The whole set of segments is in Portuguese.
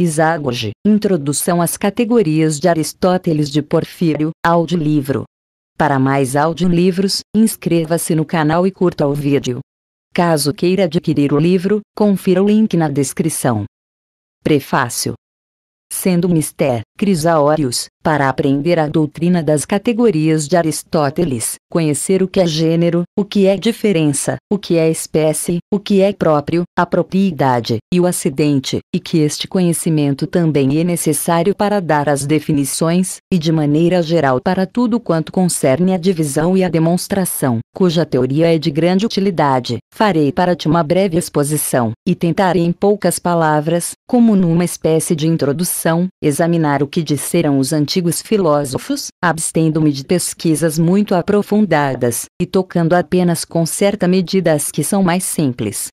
Isagoge, Introdução às Categorias de Aristóteles de Porfírio, audiolivro. Para mais audiolivros, inscreva-se no canal e curta o vídeo. Caso queira adquirir o livro, confira o link na descrição. Prefácio Sendo Mister, Crisaórios, para aprender a doutrina das categorias de Aristóteles, conhecer o que é gênero, o que é diferença, o que é espécie, o que é próprio, a propriedade e o acidente, e que este conhecimento também é necessário para dar as definições, e de maneira geral para tudo quanto concerne a divisão e a demonstração, cuja teoria é de grande utilidade. Farei para ti uma breve exposição, e tentarei em poucas palavras, como numa espécie de introdução, examinar o que disseram os antigos antigos filósofos, abstendo-me de pesquisas muito aprofundadas, e tocando apenas com certa medida as que são mais simples,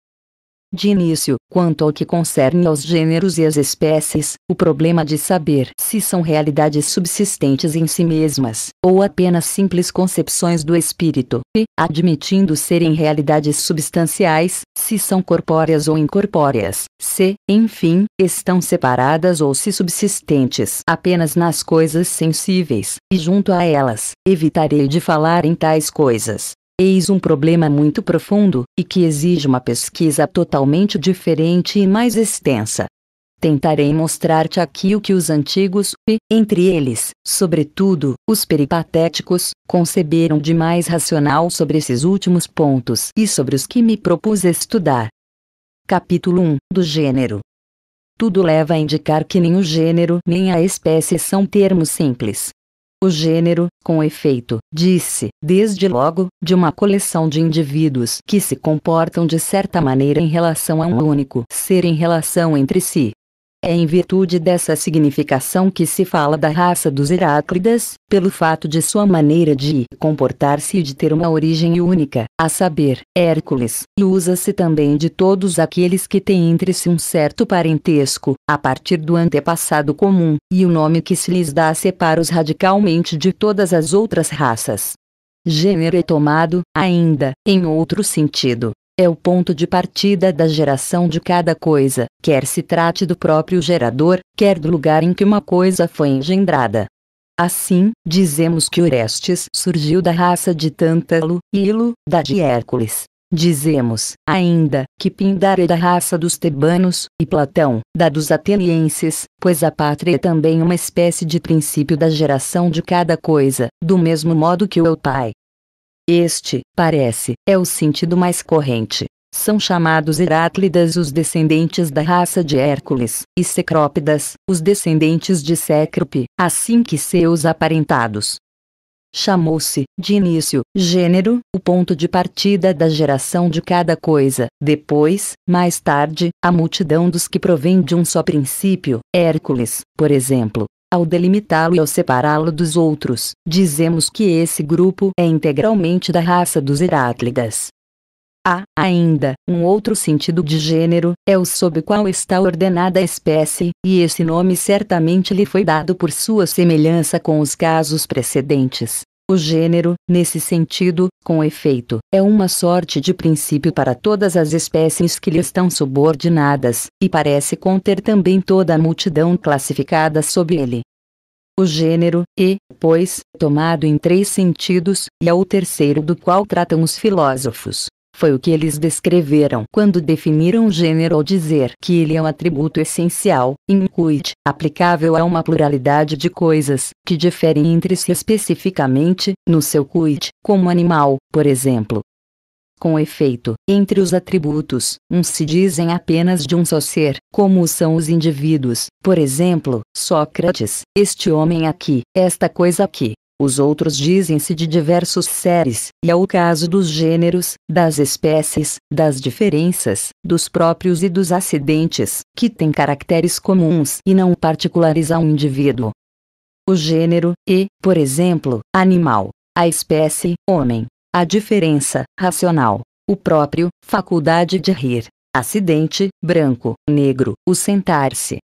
de início, quanto ao que concerne aos gêneros e às espécies, o problema de saber se são realidades subsistentes em si mesmas, ou apenas simples concepções do espírito, e, admitindo serem realidades substanciais, se são corpóreas ou incorpóreas, se, enfim, estão separadas ou se subsistentes apenas nas coisas sensíveis, e junto a elas, evitarei de falar em tais coisas, Eis um problema muito profundo, e que exige uma pesquisa totalmente diferente e mais extensa. Tentarei mostrar-te aqui o que os antigos, e, entre eles, sobretudo, os peripatéticos, conceberam de mais racional sobre esses últimos pontos e sobre os que me propus estudar. Capítulo 1 Do gênero. Tudo leva a indicar que nem o gênero nem a espécie são termos simples, o gênero, com efeito, disse, desde logo, de uma coleção de indivíduos que se comportam de certa maneira em relação a um único ser em relação entre si. É em virtude dessa significação que se fala da raça dos Heráclidas, pelo fato de sua maneira de comportar-se e de ter uma origem única, a saber, Hércules, e usa-se também de todos aqueles que têm entre si um certo parentesco, a partir do antepassado comum, e o nome que se lhes dá separa-os radicalmente de todas as outras raças. Gênero é tomado, ainda, em outro sentido, é o ponto de partida da geração de cada coisa, quer se trate do próprio gerador, quer do lugar em que uma coisa foi engendrada. Assim, dizemos que Orestes surgiu da raça de Tântalo, Hilo, da de Hércules. Dizemos, ainda, que Pindar é da raça dos tebanos, e Platão, da dos atenienses, pois a pátria é também uma espécie de princípio da geração de cada coisa, do mesmo modo que o pai, este, parece, é o sentido mais corrente. São chamados Heráclidas os descendentes da raça de Hércules, e Cecrópidas, os descendentes de Cécrope, assim que seus aparentados. Chamou-se, de início, gênero, o ponto de partida da geração de cada coisa, depois, mais tarde, a multidão dos que provém de um só princípio, Hércules, por exemplo, ao delimitá-lo e ao separá-lo dos outros, dizemos que esse grupo é integralmente da raça dos Heráclidas. Há, ainda, um outro sentido de gênero, é o sob qual está ordenada a espécie, e esse nome certamente lhe foi dado por sua semelhança com os casos precedentes. O gênero, nesse sentido, com efeito, é uma sorte de princípio para todas as espécies que lhe estão subordinadas, e parece conter também toda a multidão classificada sob ele. O gênero, e, pois, tomado em três sentidos, e é o terceiro do qual tratam os filósofos. Foi o que eles descreveram quando definiram o gênero ao dizer que ele é um atributo essencial, incuit, aplicável a uma pluralidade de coisas, que diferem entre si especificamente, no seu cuit, como animal, por exemplo. Com efeito, entre os atributos, uns se dizem apenas de um só ser, como são os indivíduos, por exemplo, Sócrates, este homem aqui, esta coisa aqui, os outros dizem-se de diversos seres, e é o caso dos gêneros, das espécies, das diferenças, dos próprios e dos acidentes, que têm caracteres comuns e não particularizam um indivíduo. O gênero, e, por exemplo, animal. A espécie, homem. A diferença, racional. O próprio, faculdade de rir. Acidente, branco, negro, o sentar-se,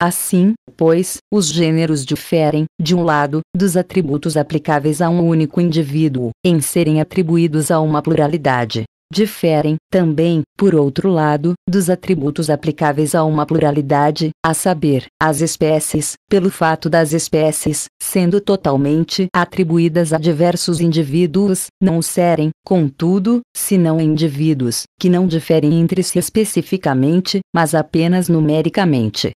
Assim, pois, os gêneros diferem, de um lado, dos atributos aplicáveis a um único indivíduo, em serem atribuídos a uma pluralidade. Diferem, também, por outro lado, dos atributos aplicáveis a uma pluralidade, a saber, às espécies, pelo fato das espécies, sendo totalmente atribuídas a diversos indivíduos, não serem, contudo, senão indivíduos, que não diferem entre si especificamente, mas apenas numericamente.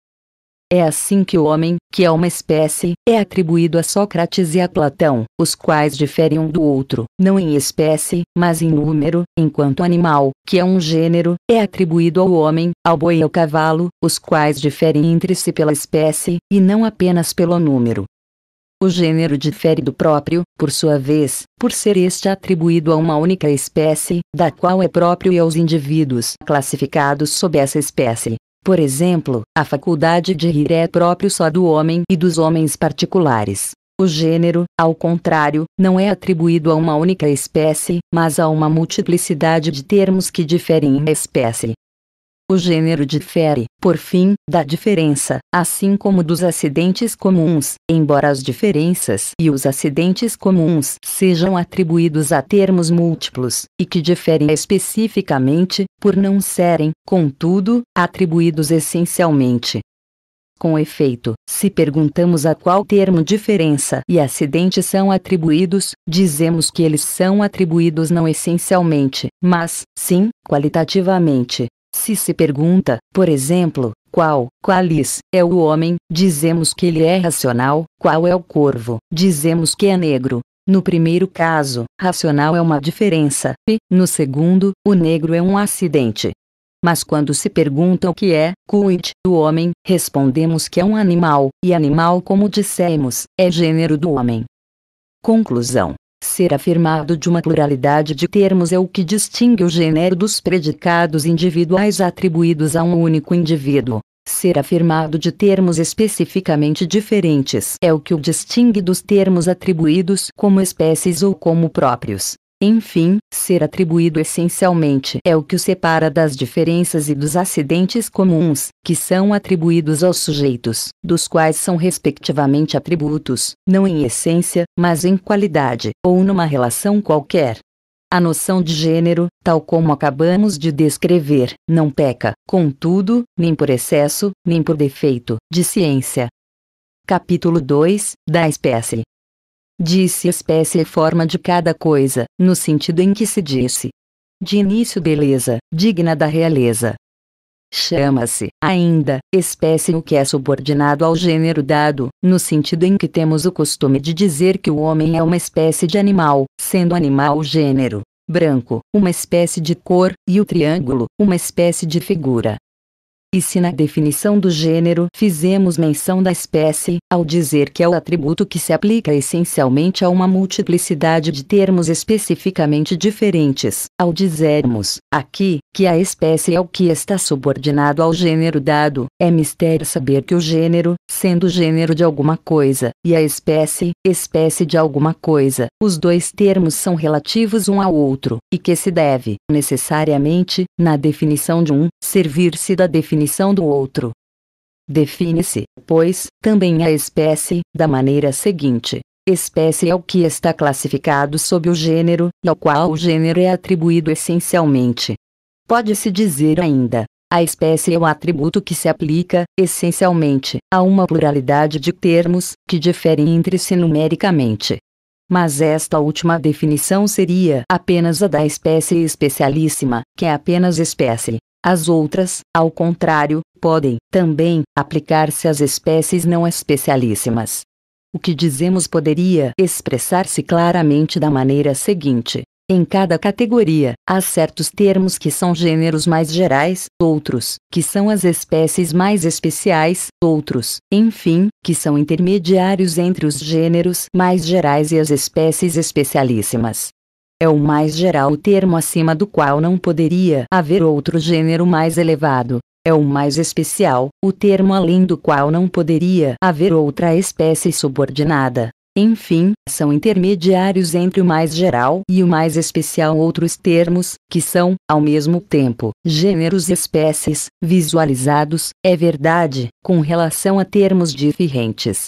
É assim que o homem, que é uma espécie, é atribuído a Sócrates e a Platão, os quais diferem um do outro, não em espécie, mas em número, enquanto animal, que é um gênero, é atribuído ao homem, ao boi e ao cavalo, os quais diferem entre si pela espécie, e não apenas pelo número. O gênero difere do próprio, por sua vez, por ser este atribuído a uma única espécie, da qual é próprio e aos indivíduos classificados sob essa espécie. Por exemplo, a faculdade de rir é próprio só do homem e dos homens particulares. O gênero, ao contrário, não é atribuído a uma única espécie, mas a uma multiplicidade de termos que diferem em espécie. O gênero difere, por fim, da diferença, assim como dos acidentes comuns, embora as diferenças e os acidentes comuns sejam atribuídos a termos múltiplos, e que diferem especificamente, por não serem, contudo, atribuídos essencialmente com efeito, se perguntamos a qual termo diferença e acidente são atribuídos, dizemos que eles são atribuídos não essencialmente, mas, sim, qualitativamente, se se pergunta, por exemplo, qual, qualis, é o homem, dizemos que ele é racional, qual é o corvo, dizemos que é negro. No primeiro caso, racional é uma diferença, e, no segundo, o negro é um acidente. Mas quando se pergunta o que é, cuit, o homem, respondemos que é um animal, e animal, como dissemos, é gênero do homem. Conclusão Ser afirmado de uma pluralidade de termos é o que distingue o gênero dos predicados individuais atribuídos a um único indivíduo. Ser afirmado de termos especificamente diferentes é o que o distingue dos termos atribuídos como espécies ou como próprios. Enfim, ser atribuído essencialmente é o que o separa das diferenças e dos acidentes comuns, que são atribuídos aos sujeitos, dos quais são respectivamente atributos, não em essência, mas em qualidade, ou numa relação qualquer. A noção de gênero, tal como acabamos de descrever, não peca, contudo, nem por excesso, nem por defeito, de ciência. Capítulo 2 Da espécie Disse espécie e forma de cada coisa, no sentido em que se disse. De início beleza, digna da realeza. Chama-se, ainda, espécie o que é subordinado ao gênero dado, no sentido em que temos o costume de dizer que o homem é uma espécie de animal, sendo animal o gênero branco, uma espécie de cor, e o triângulo, uma espécie de figura. E se na definição do gênero fizemos menção da espécie, ao dizer que é o atributo que se aplica essencialmente a uma multiplicidade de termos especificamente diferentes, ao dizermos, aqui, que a espécie é o que está subordinado ao gênero dado, é mistério saber que o gênero, sendo gênero de alguma coisa, e a espécie, espécie de alguma coisa, os dois termos são relativos um ao outro, e que se deve, necessariamente, na definição de um, servir-se da definição definição do outro. Define-se, pois, também a espécie, da maneira seguinte: espécie é o que está classificado sob o gênero, e ao qual o gênero é atribuído essencialmente. Pode-se dizer ainda: a espécie é o atributo que se aplica, essencialmente, a uma pluralidade de termos, que diferem entre si numericamente. Mas esta última definição seria apenas a da espécie especialíssima, que é apenas espécie, as outras, ao contrário, podem também aplicar-se às espécies não especialíssimas. O que dizemos poderia expressar-se claramente da maneira seguinte: em cada categoria, há certos termos que são gêneros mais gerais, outros, que são as espécies mais especiais, outros, enfim, que são intermediários entre os gêneros mais gerais e as espécies especialíssimas é o mais geral termo acima do qual não poderia haver outro gênero mais elevado. É o mais especial, o termo além do qual não poderia haver outra espécie subordinada. Enfim, são intermediários entre o mais geral e o mais especial outros termos, que são, ao mesmo tempo, gêneros e espécies, visualizados, é verdade, com relação a termos diferentes.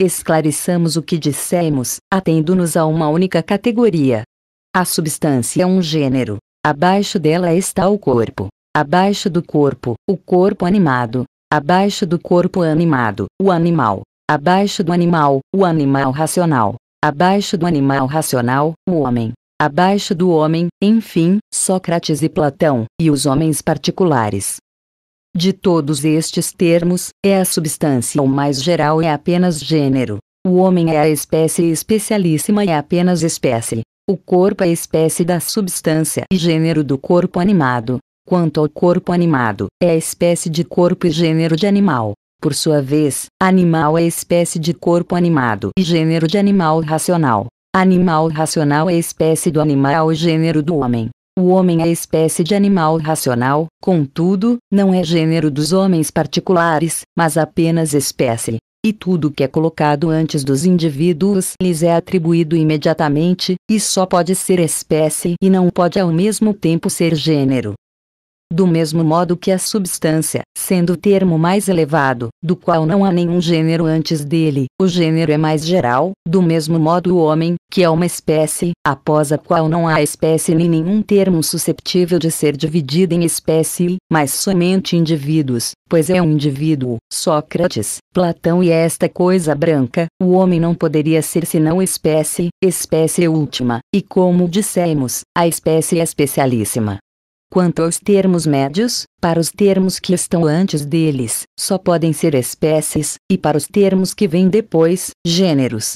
Esclareçamos o que dissemos, atendo-nos a uma única categoria, a substância é um gênero. Abaixo dela está o corpo. Abaixo do corpo, o corpo animado. Abaixo do corpo animado, o animal. Abaixo do animal, o animal racional. Abaixo do animal racional, o homem. Abaixo do homem, enfim, Sócrates e Platão, e os homens particulares. De todos estes termos, é a substância o mais geral é apenas gênero. O homem é a espécie especialíssima e é apenas espécie. O corpo é espécie da substância e gênero do corpo animado. Quanto ao corpo animado, é espécie de corpo e gênero de animal. Por sua vez, animal é espécie de corpo animado e gênero de animal racional. Animal racional é espécie do animal e gênero do homem. O homem é espécie de animal racional, contudo, não é gênero dos homens particulares, mas apenas espécie e tudo que é colocado antes dos indivíduos lhes é atribuído imediatamente, e só pode ser espécie e não pode ao mesmo tempo ser gênero do mesmo modo que a substância, sendo o termo mais elevado, do qual não há nenhum gênero antes dele, o gênero é mais geral, do mesmo modo o homem, que é uma espécie, após a qual não há espécie nem nenhum termo susceptível de ser dividido em espécie, mas somente indivíduos, pois é um indivíduo. Sócrates, Platão e esta coisa branca, o homem não poderia ser senão espécie, espécie última, e como dissemos, a espécie é especialíssima. Quanto aos termos médios, para os termos que estão antes deles, só podem ser espécies, e para os termos que vêm depois, gêneros.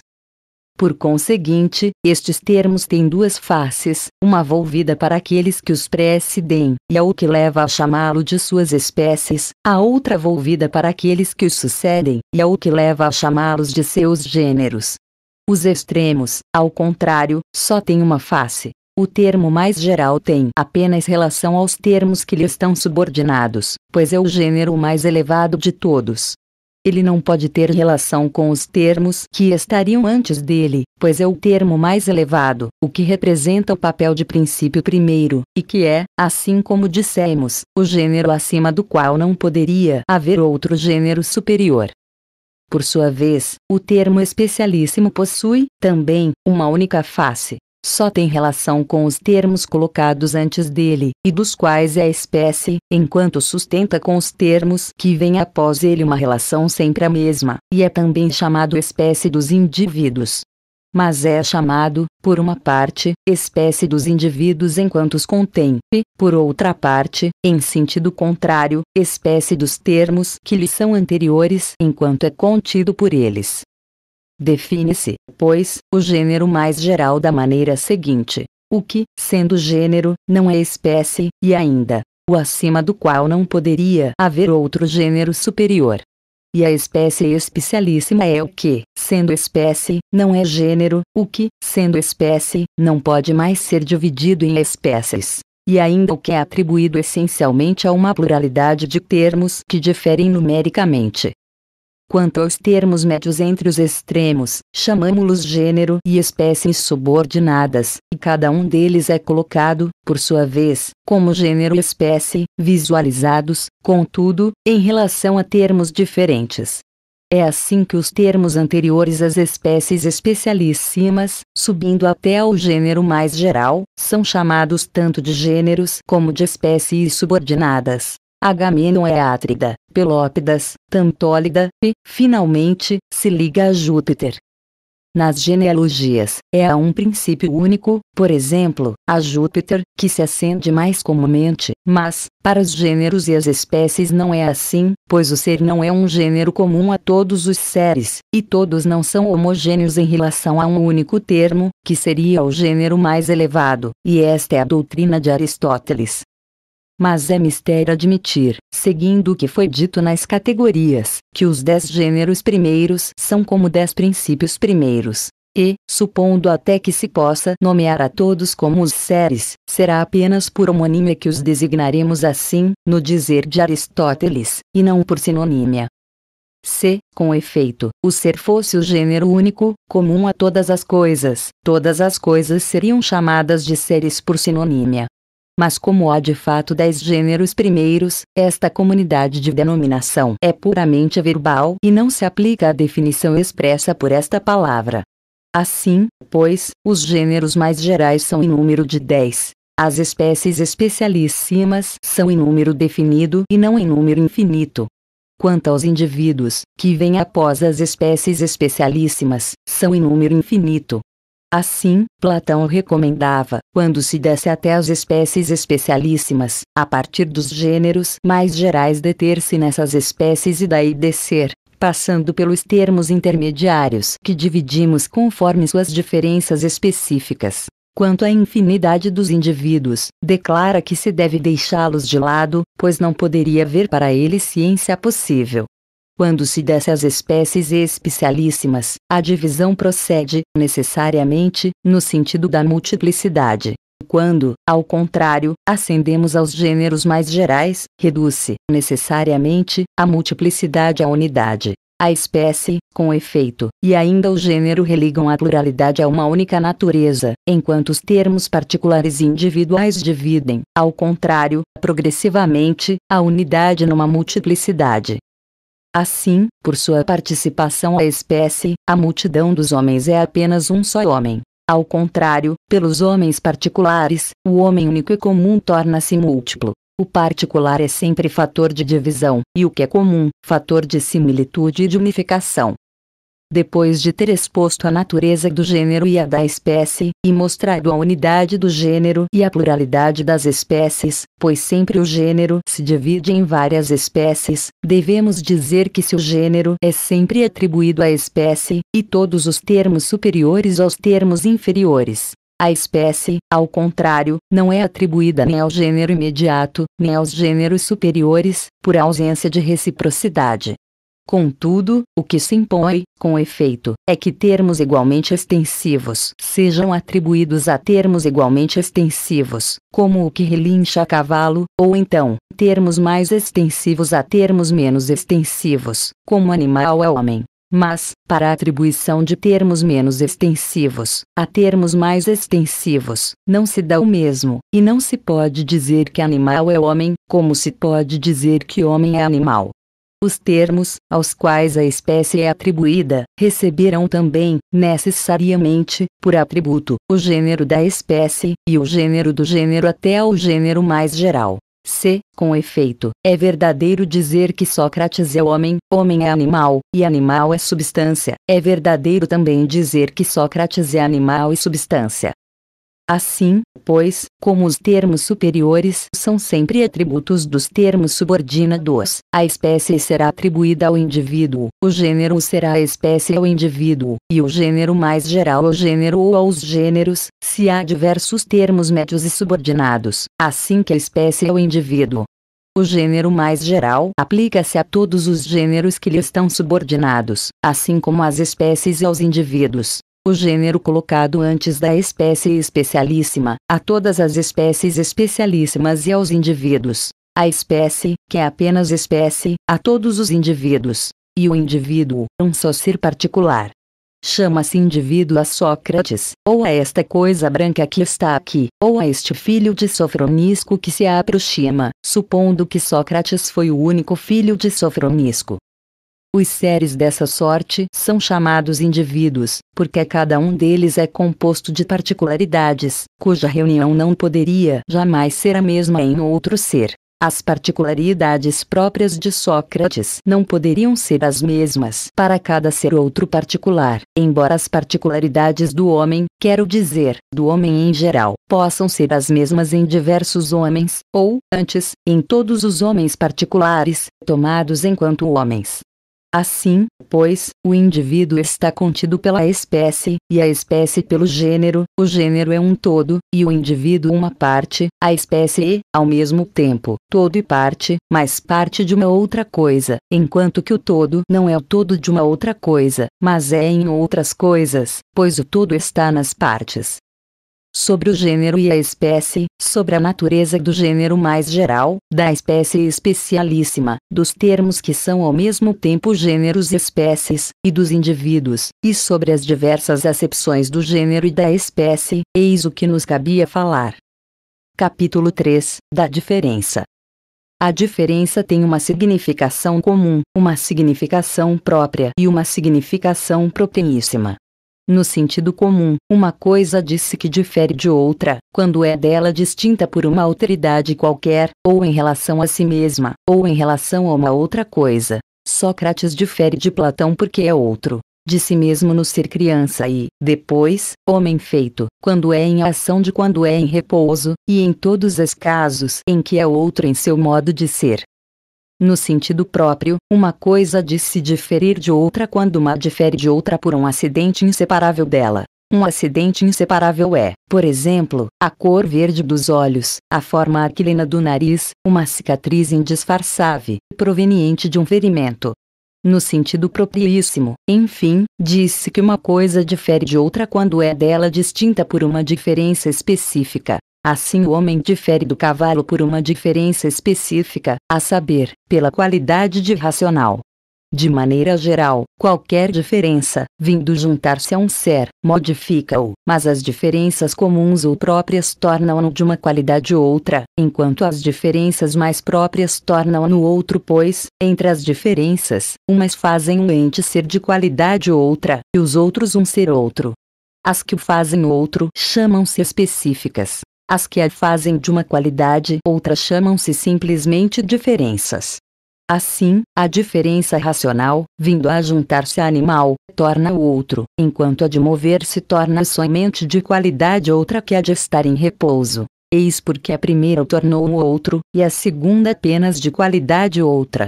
Por conseguinte, estes termos têm duas faces, uma volvida para aqueles que os precedem, e o que leva a chamá-lo de suas espécies, a outra volvida para aqueles que os sucedem, e o que leva a chamá-los de seus gêneros. Os extremos, ao contrário, só têm uma face. O termo mais geral tem apenas relação aos termos que lhe estão subordinados, pois é o gênero mais elevado de todos. Ele não pode ter relação com os termos que estariam antes dele, pois é o termo mais elevado, o que representa o papel de princípio primeiro, e que é, assim como dissemos, o gênero acima do qual não poderia haver outro gênero superior. Por sua vez, o termo especialíssimo possui, também, uma única face, só tem relação com os termos colocados antes dele, e dos quais é espécie, enquanto sustenta com os termos que vêm após ele uma relação sempre a mesma, e é também chamado espécie dos indivíduos. Mas é chamado, por uma parte, espécie dos indivíduos enquanto os contém, e, por outra parte, em sentido contrário, espécie dos termos que lhe são anteriores enquanto é contido por eles. Define-se, pois, o gênero mais geral da maneira seguinte: o que, sendo gênero, não é espécie, e ainda, o acima do qual não poderia haver outro gênero superior. E a espécie especialíssima é o que, sendo espécie, não é gênero, o que, sendo espécie, não pode mais ser dividido em espécies. E ainda o que é atribuído essencialmente a uma pluralidade de termos que diferem numericamente. Quanto aos termos médios entre os extremos, chamamos-los gênero e espécies subordinadas, e cada um deles é colocado, por sua vez, como gênero e espécie, visualizados, contudo, em relação a termos diferentes. É assim que os termos anteriores às espécies especialíssimas, subindo até ao gênero mais geral, são chamados tanto de gêneros como de espécies subordinadas. Agamenon é Átrida, Pelópidas, Tantólida, e, finalmente, se liga a Júpiter. Nas genealogias, é a um princípio único, por exemplo, a Júpiter, que se acende mais comumente, mas, para os gêneros e as espécies não é assim, pois o ser não é um gênero comum a todos os seres, e todos não são homogêneos em relação a um único termo, que seria o gênero mais elevado, e esta é a doutrina de Aristóteles mas é mistério admitir, seguindo o que foi dito nas categorias, que os dez gêneros primeiros são como dez princípios primeiros. E, supondo até que se possa nomear a todos como os seres, será apenas por homonímia que os designaremos assim, no dizer de Aristóteles, e não por sinonímia. Se, com efeito, o ser fosse o gênero único, comum a todas as coisas, todas as coisas seriam chamadas de seres por sinonímia, mas como há de fato dez gêneros primeiros, esta comunidade de denominação é puramente verbal e não se aplica à definição expressa por esta palavra. Assim, pois, os gêneros mais gerais são em número de dez. As espécies especialíssimas são em número definido e não em número infinito. Quanto aos indivíduos, que vêm após as espécies especialíssimas, são em número infinito. Assim, Platão recomendava, quando se desse até as espécies especialíssimas, a partir dos gêneros mais gerais deter-se nessas espécies e daí descer, passando pelos termos intermediários que dividimos conforme suas diferenças específicas. Quanto à infinidade dos indivíduos, declara que se deve deixá-los de lado, pois não poderia haver para eles ciência possível, quando se desce às espécies especialíssimas, a divisão procede, necessariamente, no sentido da multiplicidade. Quando, ao contrário, ascendemos aos gêneros mais gerais, reduz-se, necessariamente, a multiplicidade à unidade. A espécie, com efeito, e ainda o gênero religam a pluralidade a uma única natureza, enquanto os termos particulares e individuais dividem, ao contrário, progressivamente, a unidade numa multiplicidade. Assim, por sua participação à espécie, a multidão dos homens é apenas um só homem. Ao contrário, pelos homens particulares, o homem único e comum torna-se múltiplo. O particular é sempre fator de divisão, e o que é comum, fator de similitude e de unificação depois de ter exposto a natureza do gênero e a da espécie, e mostrado a unidade do gênero e a pluralidade das espécies, pois sempre o gênero se divide em várias espécies, devemos dizer que se o gênero é sempre atribuído à espécie, e todos os termos superiores aos termos inferiores. A espécie, ao contrário, não é atribuída nem ao gênero imediato, nem aos gêneros superiores, por ausência de reciprocidade. Contudo, o que se impõe, com efeito, é que termos igualmente extensivos sejam atribuídos a termos igualmente extensivos, como o que relincha a cavalo, ou então, termos mais extensivos a termos menos extensivos, como animal é homem. Mas, para a atribuição de termos menos extensivos a termos mais extensivos, não se dá o mesmo, e não se pode dizer que animal é homem, como se pode dizer que homem é animal. Os termos aos quais a espécie é atribuída receberão também, necessariamente, por atributo, o gênero da espécie e o gênero do gênero até ao gênero mais geral. C. Com efeito, é verdadeiro dizer que Sócrates é homem, homem é animal, e animal é substância. É verdadeiro também dizer que Sócrates é animal e substância. Assim, pois, como os termos superiores são sempre atributos dos termos subordinados, a espécie será atribuída ao indivíduo, o gênero será a espécie ao indivíduo, e o gênero mais geral ao gênero ou aos gêneros, se há diversos termos médios e subordinados, assim que a espécie ao é indivíduo. O gênero mais geral aplica-se a todos os gêneros que lhe estão subordinados, assim como às espécies e aos indivíduos o gênero colocado antes da espécie especialíssima, a todas as espécies especialíssimas e aos indivíduos. A espécie, que é apenas espécie, a todos os indivíduos. E o indivíduo, um só ser particular. Chama-se indivíduo a Sócrates, ou a esta coisa branca que está aqui, ou a este filho de Sofronisco que se aproxima, supondo que Sócrates foi o único filho de Sofronisco. Os seres dessa sorte são chamados indivíduos, porque cada um deles é composto de particularidades, cuja reunião não poderia jamais ser a mesma em outro ser. As particularidades próprias de Sócrates não poderiam ser as mesmas para cada ser outro particular, embora as particularidades do homem, quero dizer, do homem em geral, possam ser as mesmas em diversos homens, ou, antes, em todos os homens particulares, tomados enquanto homens. Assim, pois, o indivíduo está contido pela espécie, e a espécie pelo gênero, o gênero é um todo, e o indivíduo uma parte, a espécie é, ao mesmo tempo, todo e parte, mas parte de uma outra coisa, enquanto que o todo não é o todo de uma outra coisa, mas é em outras coisas, pois o todo está nas partes sobre o gênero e a espécie, sobre a natureza do gênero mais geral, da espécie especialíssima, dos termos que são ao mesmo tempo gêneros e espécies, e dos indivíduos, e sobre as diversas acepções do gênero e da espécie, eis o que nos cabia falar. Capítulo 3 Da diferença. A diferença tem uma significação comum, uma significação própria e uma significação propeníssima no sentido comum, uma coisa disse que difere de outra, quando é dela distinta por uma alteridade qualquer, ou em relação a si mesma, ou em relação a uma outra coisa. Sócrates difere de Platão porque é outro de si mesmo no ser criança e, depois, homem feito, quando é em ação de quando é em repouso, e em todos os casos em que é outro em seu modo de ser no sentido próprio, uma coisa de se diferir de outra quando uma difere de outra por um acidente inseparável dela. Um acidente inseparável é, por exemplo, a cor verde dos olhos, a forma aquilina do nariz, uma cicatriz indisfarçável, proveniente de um ferimento. No sentido propriíssimo, enfim, disse que uma coisa difere de outra quando é dela distinta por uma diferença específica. Assim o homem difere do cavalo por uma diferença específica, a saber, pela qualidade de racional. De maneira geral, qualquer diferença, vindo juntar-se a um ser, modifica-o, mas as diferenças comuns ou próprias tornam-no de uma qualidade outra, enquanto as diferenças mais próprias tornam-no outro, pois, entre as diferenças, umas fazem um ente ser de qualidade outra, e os outros um ser outro. As que o fazem outro chamam-se específicas. As que a fazem de uma qualidade outra chamam-se simplesmente diferenças. Assim, a diferença racional, vindo a juntar-se a animal, torna o outro, enquanto a de mover-se torna somente de qualidade outra que a de estar em repouso. Eis porque a primeira o tornou o outro, e a segunda apenas de qualidade outra.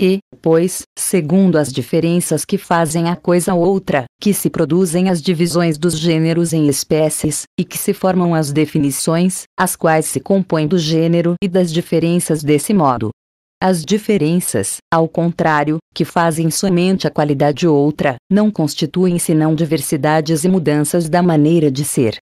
E, pois, segundo as diferenças que fazem a coisa outra, que se produzem as divisões dos gêneros em espécies, e que se formam as definições, as quais se compõem do gênero e das diferenças desse modo. As diferenças, ao contrário, que fazem somente a qualidade outra, não constituem senão diversidades e mudanças da maneira de ser.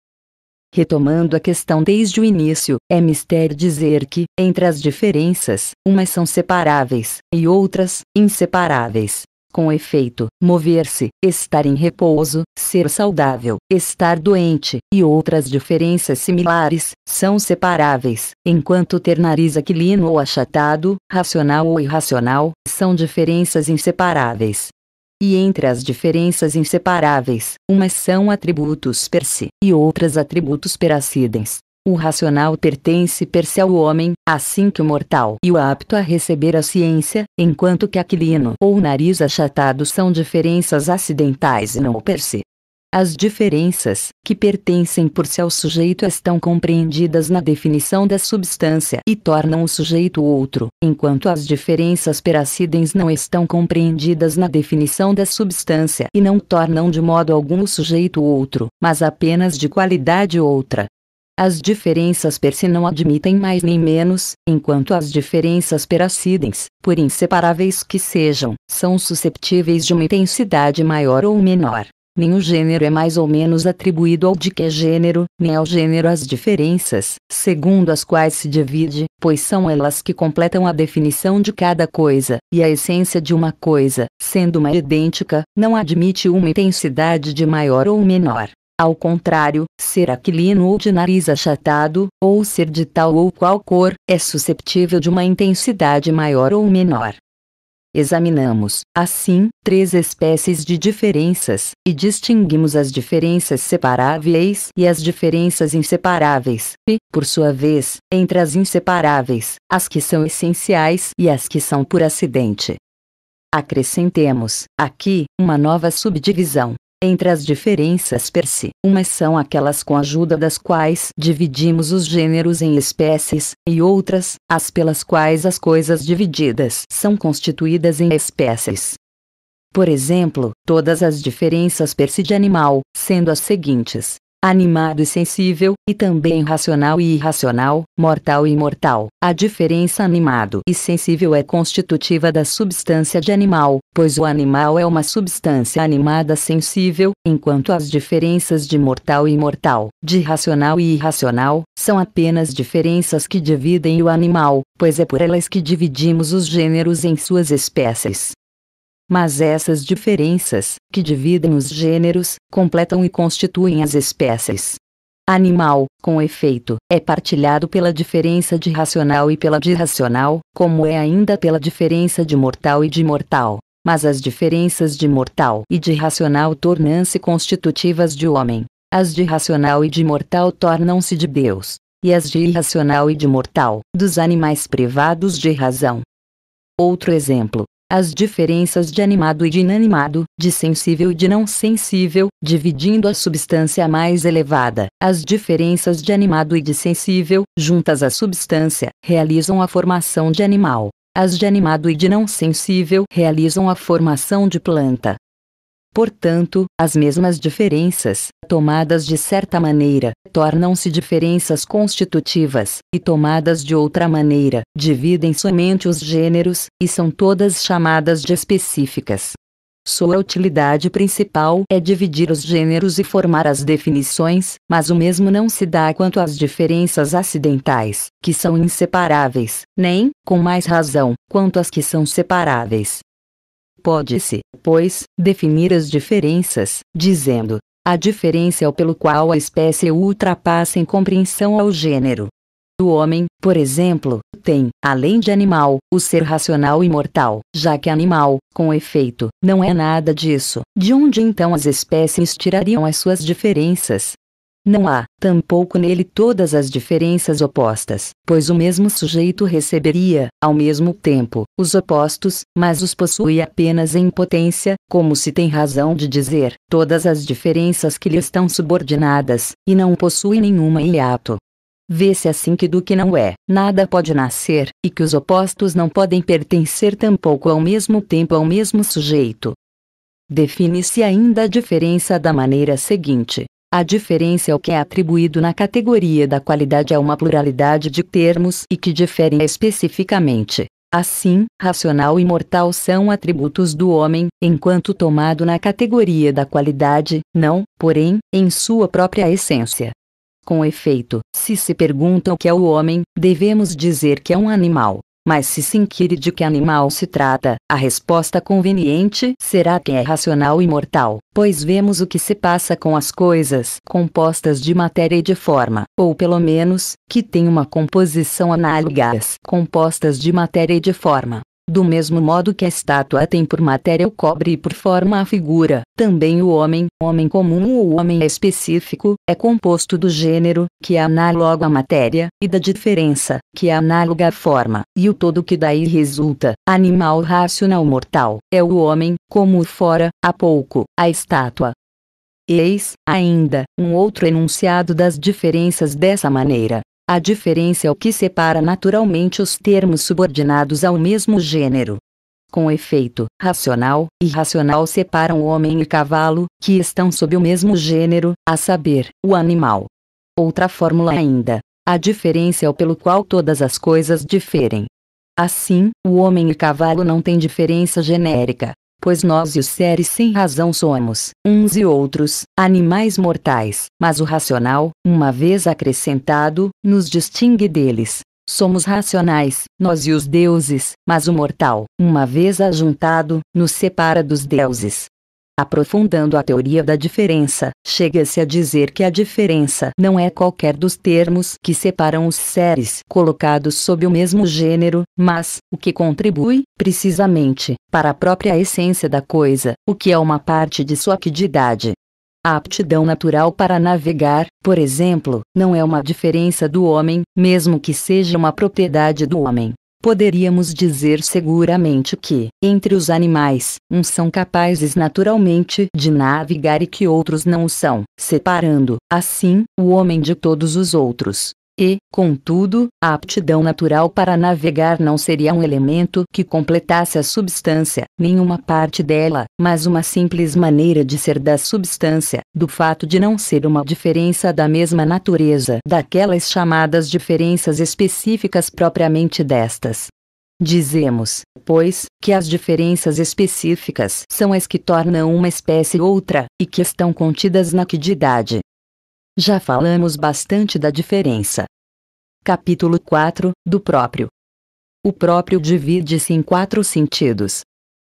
Retomando a questão desde o início, é mistério dizer que, entre as diferenças, umas são separáveis, e outras, inseparáveis. Com efeito, mover-se, estar em repouso, ser saudável, estar doente, e outras diferenças similares, são separáveis, enquanto ter nariz aquilino ou achatado, racional ou irracional, são diferenças inseparáveis. E entre as diferenças inseparáveis, umas são atributos per se si, e outras atributos per acidens. O racional pertence per se si ao homem, assim que o mortal e o apto a receber a ciência, enquanto que aquilino ou nariz achatado são diferenças acidentais e não per se. Si. As diferenças que pertencem por si ao sujeito estão compreendidas na definição da substância e tornam o sujeito outro, enquanto as diferenças peracidens não estão compreendidas na definição da substância e não tornam de modo algum o sujeito outro, mas apenas de qualidade outra. As diferenças per se não admitem mais nem menos, enquanto as diferenças peracidens, por inseparáveis que sejam, são susceptíveis de uma intensidade maior ou menor, nem o gênero é mais ou menos atribuído ao de que é gênero, nem ao gênero as diferenças, segundo as quais se divide, pois são elas que completam a definição de cada coisa, e a essência de uma coisa, sendo uma idêntica, não admite uma intensidade de maior ou menor. Ao contrário, ser aquilino ou de nariz achatado, ou ser de tal ou qual cor, é susceptível de uma intensidade maior ou menor. Examinamos, assim, três espécies de diferenças, e distinguimos as diferenças separáveis e as diferenças inseparáveis, e, por sua vez, entre as inseparáveis, as que são essenciais e as que são por acidente. Acrescentemos, aqui, uma nova subdivisão, entre as diferenças per-se, umas são aquelas com a ajuda das quais dividimos os gêneros em espécies, e outras, as pelas quais as coisas divididas são constituídas em espécies. Por exemplo, todas as diferenças per-se de animal, sendo as seguintes: animado e sensível, e também racional e irracional, mortal e imortal. A diferença animado e sensível é constitutiva da substância de animal, pois o animal é uma substância animada sensível, enquanto as diferenças de mortal e imortal, de racional e irracional, são apenas diferenças que dividem o animal, pois é por elas que dividimos os gêneros em suas espécies. Mas essas diferenças, que dividem os gêneros, completam e constituem as espécies. Animal, com efeito, é partilhado pela diferença de racional e pela de irracional, como é ainda pela diferença de mortal e de mortal. Mas as diferenças de mortal e de racional tornam-se constitutivas de homem. As de racional e de mortal tornam-se de Deus. E as de irracional e de mortal, dos animais privados de razão. Outro exemplo, as diferenças de animado e de inanimado, de sensível e de não sensível, dividindo a substância mais elevada. As diferenças de animado e de sensível, juntas à substância, realizam a formação de animal. As de animado e de não sensível realizam a formação de planta. Portanto, as mesmas diferenças, tomadas de certa maneira, tornam-se diferenças constitutivas, e tomadas de outra maneira, dividem somente os gêneros, e são todas chamadas de específicas. Sua utilidade principal é dividir os gêneros e formar as definições, mas o mesmo não se dá quanto às diferenças acidentais, que são inseparáveis, nem, com mais razão, quanto às que são separáveis. Pode-se, pois, definir as diferenças, dizendo: a diferença é o pelo qual a espécie ultrapassa em compreensão ao gênero. O homem, por exemplo, tem, além de animal, o ser racional e mortal, já que animal, com efeito, não é nada disso. De onde então as espécies tirariam as suas diferenças? Não há, tampouco nele todas as diferenças opostas, pois o mesmo sujeito receberia, ao mesmo tempo, os opostos, mas os possui apenas em potência, como se tem razão de dizer, todas as diferenças que lhe estão subordinadas, e não possui nenhuma hiato. Vê-se assim que do que não é, nada pode nascer, e que os opostos não podem pertencer tampouco ao mesmo tempo ao mesmo sujeito. Define-se ainda a diferença da maneira seguinte: a diferença é o que é atribuído na categoria da qualidade a uma pluralidade de termos e que diferem especificamente. Assim, racional e mortal são atributos do homem, enquanto tomado na categoria da qualidade, não, porém, em sua própria essência. Com efeito, se se pergunta o que é o homem, devemos dizer que é um animal. Mas se se inquire de que animal se trata, a resposta conveniente será que é racional e mortal, pois vemos o que se passa com as coisas compostas de matéria e de forma, ou pelo menos, que têm uma composição às compostas de matéria e de forma. Do mesmo modo que a estátua tem por matéria o cobre e por forma a figura, também o homem, homem comum ou homem específico, é composto do gênero, que é análogo à matéria, e da diferença, que é análoga à forma, e o todo que daí resulta, animal racional mortal, é o homem, como fora, há pouco, a estátua. Eis, ainda, um outro enunciado das diferenças dessa maneira. A diferença é o que separa naturalmente os termos subordinados ao mesmo gênero. Com efeito, racional e irracional separam o homem e cavalo, que estão sob o mesmo gênero, a saber, o animal. Outra fórmula ainda. A diferença é o pelo qual todas as coisas diferem. Assim, o homem e cavalo não têm diferença genérica pois nós e os seres sem razão somos, uns e outros, animais mortais, mas o racional, uma vez acrescentado, nos distingue deles. Somos racionais, nós e os deuses, mas o mortal, uma vez ajuntado, nos separa dos deuses. Aprofundando a teoria da diferença, chega-se a dizer que a diferença não é qualquer dos termos que separam os seres colocados sob o mesmo gênero, mas o que contribui, precisamente, para a própria essência da coisa, o que é uma parte de sua quididade. A aptidão natural para navegar, por exemplo, não é uma diferença do homem, mesmo que seja uma propriedade do homem poderíamos dizer seguramente que, entre os animais, uns são capazes naturalmente de navegar e que outros não o são, separando, assim, o homem de todos os outros e, contudo, a aptidão natural para navegar não seria um elemento que completasse a substância, nenhuma parte dela, mas uma simples maneira de ser da substância, do fato de não ser uma diferença da mesma natureza daquelas chamadas diferenças específicas propriamente destas. Dizemos, pois, que as diferenças específicas são as que tornam uma espécie outra, e que estão contidas na quididade. Já falamos bastante da diferença. Capítulo 4 Do próprio. O próprio divide-se em quatro sentidos.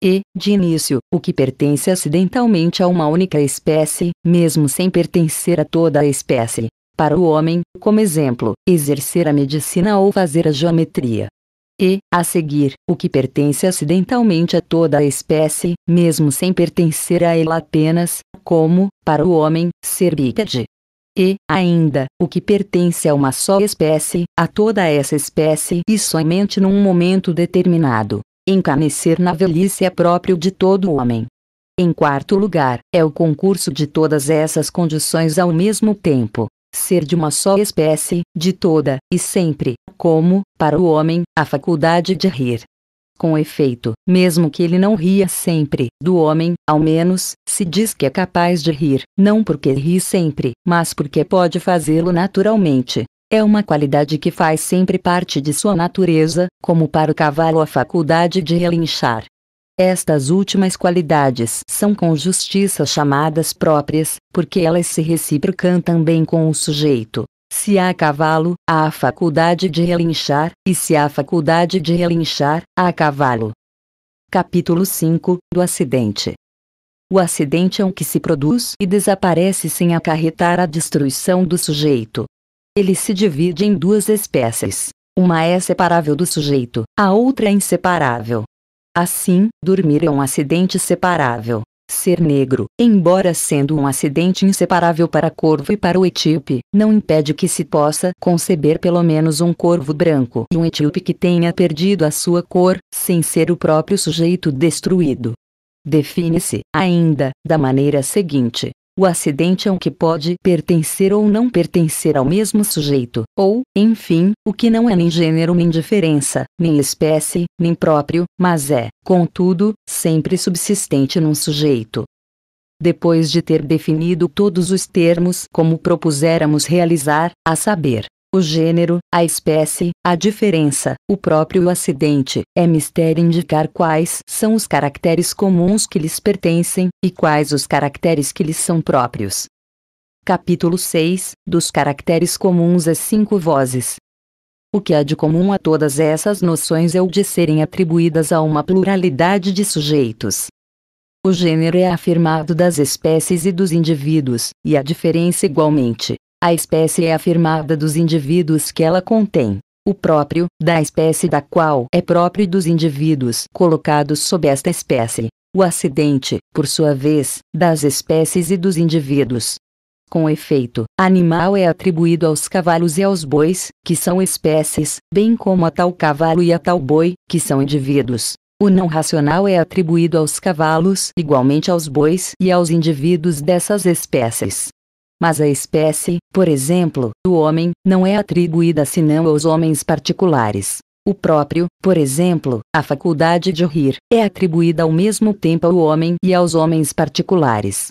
E, de início, o que pertence acidentalmente a uma única espécie, mesmo sem pertencer a toda a espécie. Para o homem, como exemplo, exercer a medicina ou fazer a geometria. E, a seguir, o que pertence acidentalmente a toda a espécie, mesmo sem pertencer a ela apenas, como, para o homem, ser bípede, e, ainda, o que pertence a uma só espécie, a toda essa espécie e somente num momento determinado. Encanecer na velhice é próprio de todo homem. Em quarto lugar, é o concurso de todas essas condições ao mesmo tempo. Ser de uma só espécie, de toda, e sempre, como, para o homem, a faculdade de rir. Com efeito, mesmo que ele não ria sempre, do homem, ao menos, se diz que é capaz de rir, não porque ri sempre, mas porque pode fazê-lo naturalmente. É uma qualidade que faz sempre parte de sua natureza, como para o cavalo a faculdade de relinchar. Estas últimas qualidades são com justiça chamadas próprias, porque elas se reciprocam também com o sujeito. Se há cavalo, há a faculdade de relinchar, e se há faculdade de relinchar, há cavalo. Capítulo 5 Do acidente. O acidente é um que se produz e desaparece sem acarretar a destruição do sujeito. Ele se divide em duas espécies. Uma é separável do sujeito, a outra é inseparável. Assim, dormir é um acidente separável. Ser negro, embora sendo um acidente inseparável para corvo e para o etíope, não impede que se possa conceber pelo menos um corvo branco e um etíope que tenha perdido a sua cor, sem ser o próprio sujeito destruído. Define-se, ainda, da maneira seguinte: o acidente é um que pode pertencer ou não pertencer ao mesmo sujeito, ou, enfim, o que não é nem gênero nem diferença, nem espécie, nem próprio, mas é, contudo, sempre subsistente num sujeito. Depois de ter definido todos os termos como propuséramos realizar, a saber, o gênero, a espécie, a diferença, o próprio acidente, é mistério indicar quais são os caracteres comuns que lhes pertencem, e quais os caracteres que lhes são próprios. Capítulo 6 Dos caracteres comuns às cinco vozes. O que há de comum a todas essas noções é o de serem atribuídas a uma pluralidade de sujeitos. O gênero é afirmado das espécies e dos indivíduos, e a diferença igualmente, a espécie é afirmada dos indivíduos que ela contém. O próprio, da espécie da qual é próprio dos indivíduos colocados sob esta espécie. O acidente, por sua vez, das espécies e dos indivíduos. Com efeito, animal é atribuído aos cavalos e aos bois, que são espécies, bem como a tal cavalo e a tal boi, que são indivíduos. O não racional é atribuído aos cavalos, igualmente aos bois e aos indivíduos dessas espécies. Mas a espécie, por exemplo, do homem, não é atribuída senão aos homens particulares. O próprio, por exemplo, a faculdade de rir, é atribuída ao mesmo tempo ao homem e aos homens particulares.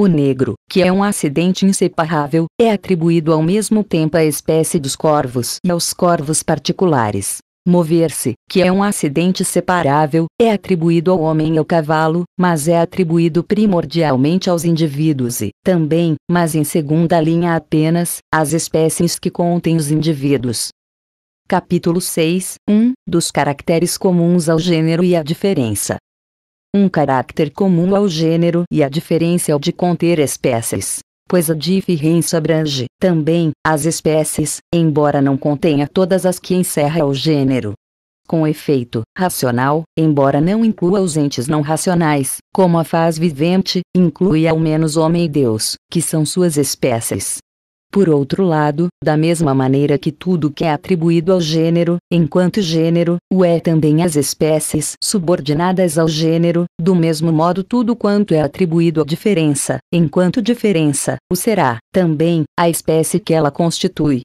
O negro, que é um acidente inseparável, é atribuído ao mesmo tempo à espécie dos corvos e aos corvos particulares. Mover-se, que é um acidente separável, é atribuído ao homem e ao cavalo, mas é atribuído primordialmente aos indivíduos e, também, mas em segunda linha apenas, às espécies que contêm os indivíduos. Capítulo 6 1 Dos caracteres comuns ao gênero e à diferença. Um carácter comum ao gênero e à diferença é o de conter espécies pois a diferença abrange também as espécies, embora não contenha todas as que encerra o gênero. Com efeito, racional, embora não inclua os entes não racionais, como a faz vivente, inclui ao menos homem e Deus, que são suas espécies. Por outro lado, da mesma maneira que tudo que é atribuído ao gênero, enquanto gênero, o é também as espécies subordinadas ao gênero, do mesmo modo tudo quanto é atribuído à diferença, enquanto diferença, o será, também, a espécie que ela constitui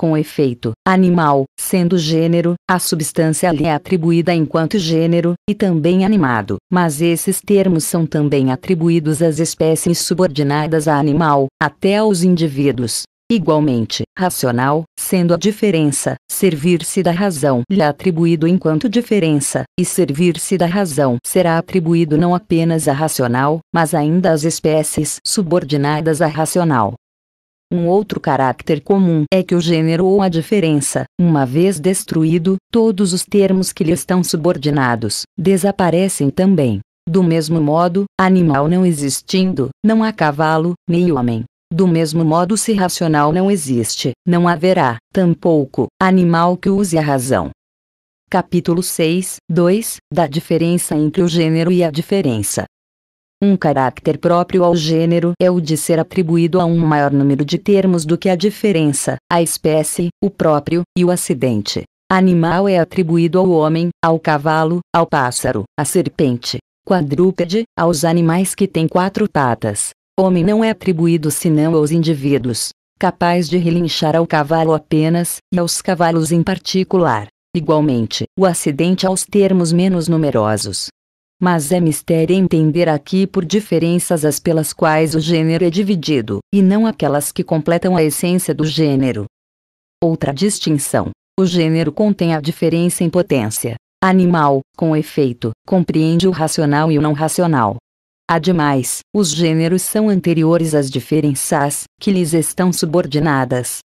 com efeito, animal, sendo gênero, a substância lhe é atribuída enquanto gênero, e também animado, mas esses termos são também atribuídos às espécies subordinadas a animal, até aos indivíduos. Igualmente, racional, sendo a diferença, servir-se da razão lhe é atribuído enquanto diferença, e servir-se da razão será atribuído não apenas a racional, mas ainda às espécies subordinadas a racional. Um outro caráter comum é que o gênero ou a diferença, uma vez destruído, todos os termos que lhe estão subordinados, desaparecem também. Do mesmo modo, animal não existindo, não há cavalo, nem homem. Do mesmo modo, se racional não existe, não haverá, tampouco, animal que use a razão. Capítulo 6, 2 Da diferença entre o gênero e a diferença. Um caráter próprio ao gênero é o de ser atribuído a um maior número de termos do que a diferença, a espécie, o próprio e o acidente. Animal é atribuído ao homem, ao cavalo, ao pássaro, à serpente, quadrúpede, aos animais que têm quatro patas. Homem não é atribuído senão aos indivíduos, capaz de relinchar ao cavalo apenas, e aos cavalos em particular. Igualmente, o acidente aos termos menos numerosos, mas é mistério entender aqui por diferenças as pelas quais o gênero é dividido, e não aquelas que completam a essência do gênero. Outra distinção: o gênero contém a diferença em potência. Animal, com efeito, compreende o racional e o não racional. Ademais, os gêneros são anteriores às diferenças, que lhes estão subordinadas,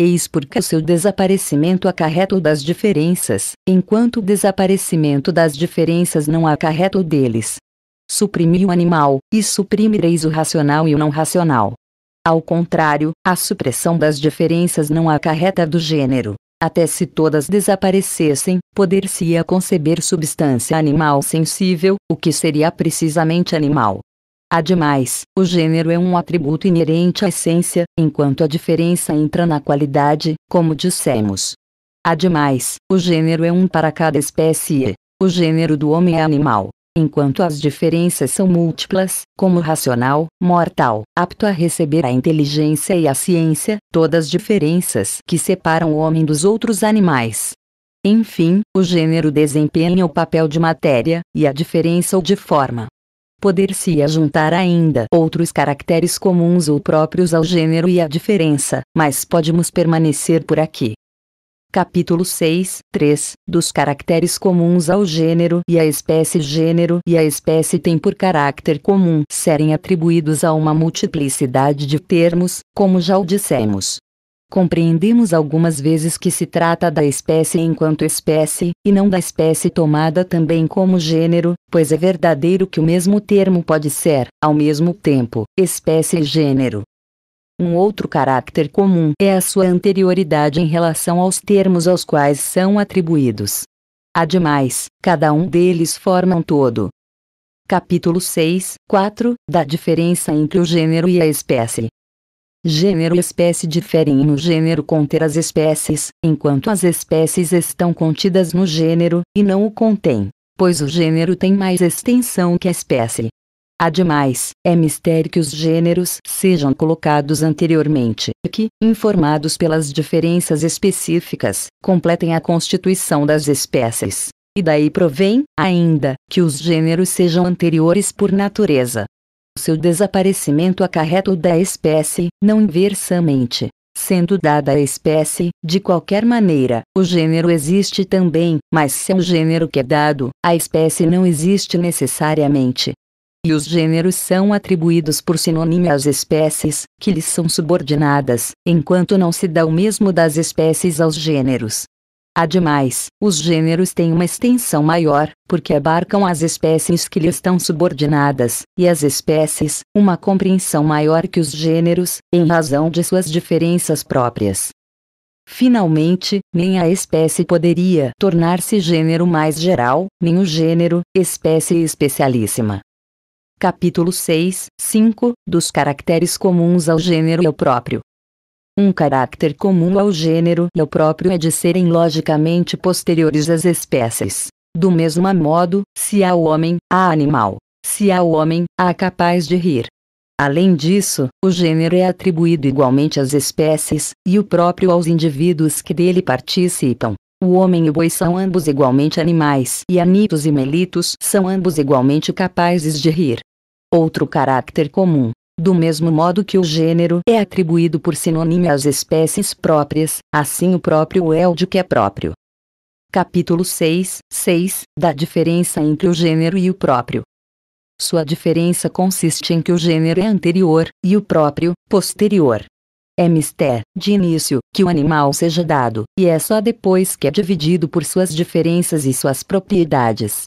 Eis porque o seu desaparecimento acarreta o das diferenças, enquanto o desaparecimento das diferenças não acarreta o deles. suprimi o animal, e suprimireis o racional e o não racional. Ao contrário, a supressão das diferenças não acarreta do gênero. Até se todas desaparecessem, poder-se-ia conceber substância animal sensível, o que seria precisamente animal. Ademais, o gênero é um atributo inerente à essência, enquanto a diferença entra na qualidade, como dissemos. Ademais, o gênero é um para cada espécie. O gênero do homem é animal, enquanto as diferenças são múltiplas, como racional, mortal, apto a receber a inteligência e a ciência, todas diferenças que separam o homem dos outros animais. Enfim, o gênero desempenha o papel de matéria, e a diferença o de forma. Poder-se juntar ainda outros caracteres comuns ou próprios ao gênero e à diferença, mas podemos permanecer por aqui. Capítulo 6, 3, dos caracteres comuns ao gênero e à espécie Gênero e a espécie têm por caráter comum serem atribuídos a uma multiplicidade de termos, como já o dissemos. Compreendemos algumas vezes que se trata da espécie enquanto espécie, e não da espécie tomada também como gênero, pois é verdadeiro que o mesmo termo pode ser, ao mesmo tempo, espécie e gênero. Um outro caráter comum é a sua anterioridade em relação aos termos aos quais são atribuídos. Ademais, cada um deles forma um todo. Capítulo 6, 4 Da diferença entre o gênero e a espécie. Gênero e espécie diferem no gênero conter as espécies, enquanto as espécies estão contidas no gênero, e não o contém, pois o gênero tem mais extensão que a espécie. Ademais, é mistério que os gêneros sejam colocados anteriormente e que, informados pelas diferenças específicas, completem a constituição das espécies. E daí provém, ainda, que os gêneros sejam anteriores por natureza, seu desaparecimento acarreta o da espécie, não inversamente. Sendo dada a espécie, de qualquer maneira, o gênero existe também, mas se é um gênero que é dado, a espécie não existe necessariamente. E os gêneros são atribuídos por sinônimo às espécies, que lhes são subordinadas, enquanto não se dá o mesmo das espécies aos gêneros. Ademais, os gêneros têm uma extensão maior, porque abarcam as espécies que lhes estão subordinadas, e as espécies, uma compreensão maior que os gêneros, em razão de suas diferenças próprias. Finalmente, nem a espécie poderia tornar-se gênero mais geral, nem o gênero, espécie especialíssima. Capítulo 6, 5 Dos caracteres comuns ao gênero e ao próprio. Um caráter comum ao gênero e ao próprio é de serem logicamente posteriores às espécies. Do mesmo modo, se há o homem, há animal. Se há o homem, há capaz de rir. Além disso, o gênero é atribuído igualmente às espécies, e o próprio aos indivíduos que dele participam. O homem e o boi são ambos igualmente animais e anitos e melitos são ambos igualmente capazes de rir. Outro caráter comum do mesmo modo que o gênero é atribuído por sinônimo às espécies próprias, assim o próprio é o de que é próprio. Capítulo 6, 6, da diferença entre o gênero e o próprio. Sua diferença consiste em que o gênero é anterior, e o próprio, posterior. É mister, de início, que o animal seja dado, e é só depois que é dividido por suas diferenças e suas propriedades,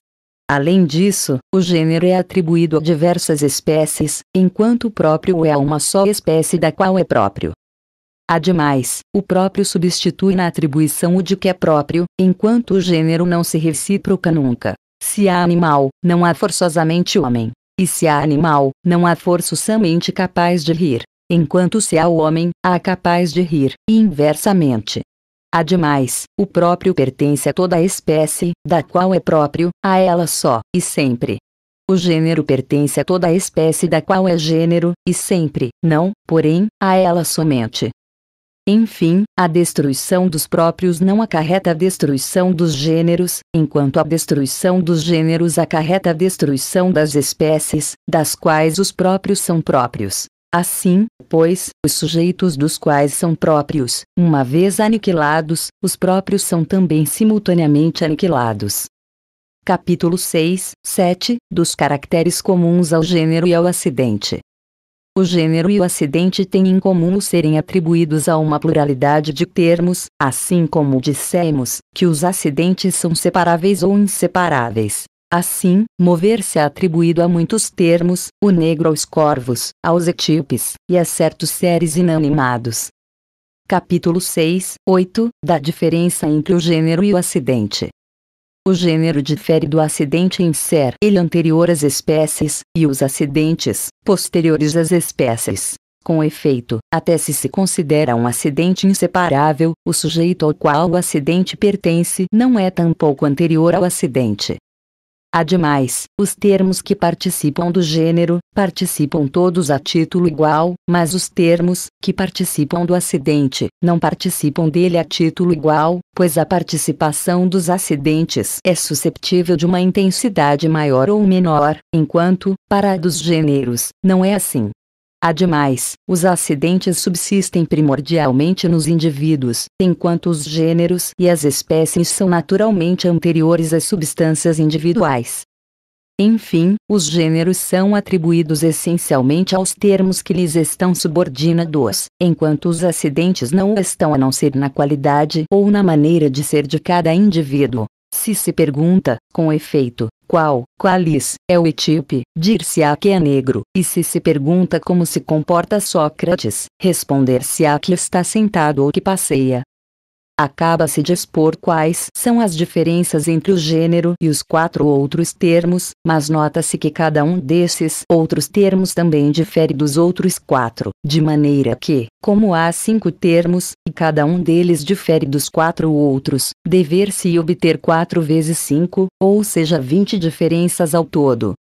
Além disso, o gênero é atribuído a diversas espécies, enquanto o próprio é a uma só espécie da qual é próprio. Ademais, o próprio substitui na atribuição o de que é próprio, enquanto o gênero não se recíproca nunca. Se há animal, não há forçosamente homem. E se há animal, não há forçosamente capaz de rir. Enquanto se há o homem, há capaz de rir, e inversamente. Ademais, o próprio pertence a toda a espécie, da qual é próprio, a ela só, e sempre. O gênero pertence a toda a espécie da qual é gênero, e sempre, não, porém, a ela somente. Enfim, a destruição dos próprios não acarreta a destruição dos gêneros, enquanto a destruição dos gêneros acarreta a destruição das espécies, das quais os próprios são próprios. Assim, pois, os sujeitos dos quais são próprios, uma vez aniquilados, os próprios são também simultaneamente aniquilados. Capítulo 6, 7 Dos caracteres comuns ao gênero e ao acidente. O gênero e o acidente têm em comum serem atribuídos a uma pluralidade de termos, assim como dissemos que os acidentes são separáveis ou inseparáveis. Assim, mover-se é atribuído a muitos termos, o negro aos corvos, aos etíopes, e a certos seres inanimados. Capítulo 6, 8, da diferença entre o gênero e o acidente. O gênero difere do acidente em ser ele anterior às espécies, e os acidentes, posteriores às espécies. Com efeito, até se se considera um acidente inseparável, o sujeito ao qual o acidente pertence não é tampouco anterior ao acidente. Ademais, os termos que participam do gênero, participam todos a título igual, mas os termos que participam do acidente não participam dele a título igual, pois a participação dos acidentes é susceptível de uma intensidade maior ou menor, enquanto, para a dos gêneros, não é assim. Ademais, os acidentes subsistem primordialmente nos indivíduos, enquanto os gêneros e as espécies são naturalmente anteriores às substâncias individuais. Enfim, os gêneros são atribuídos essencialmente aos termos que lhes estão subordinados, enquanto os acidentes não estão a não ser na qualidade ou na maneira de ser de cada indivíduo. Se se pergunta, com efeito, qual, qualis, é o etíope, dir-se-á que é negro, e se se pergunta como se comporta Sócrates, responder-se-á que está sentado ou que passeia, acaba-se de expor quais são as diferenças entre o gênero e os quatro outros termos, mas nota-se que cada um desses outros termos também difere dos outros quatro, de maneira que, como há cinco termos, e cada um deles difere dos quatro outros, dever-se obter quatro vezes cinco, ou seja, vinte diferenças ao todo.